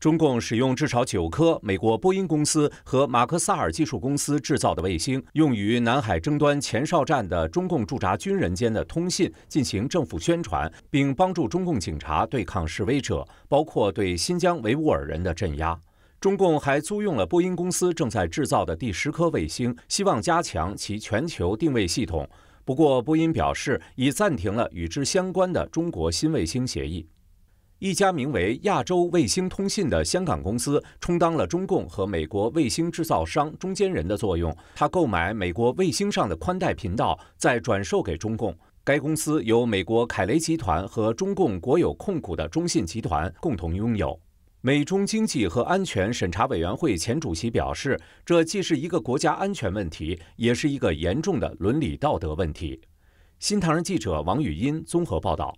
中共使用至少九颗美国波音公司和马克萨尔技术公司制造的卫星，用于南海争端前哨站的中共驻扎军人间的通信、进行政府宣传，并帮助中共警察对抗示威者，包括对新疆维吾尔人的镇压。中共还租用了波音公司正在制造的第十颗卫星，希望加强其全球定位系统。不过，波音表示已暂停了与之相关的中国新卫星协议。一家名为亚洲卫星通信的香港公司充当了中共和美国卫星制造商中间人的作用。他购买美国卫星上的宽带频道，再转售给中共。该公司由美国凯雷集团和中共国有控股的中信集团共同拥有。美中经济和安全审查委员会前主席表示，这既是一个国家安全问题，也是一个严重的伦理道德问题。新唐人记者王雨音综合报道。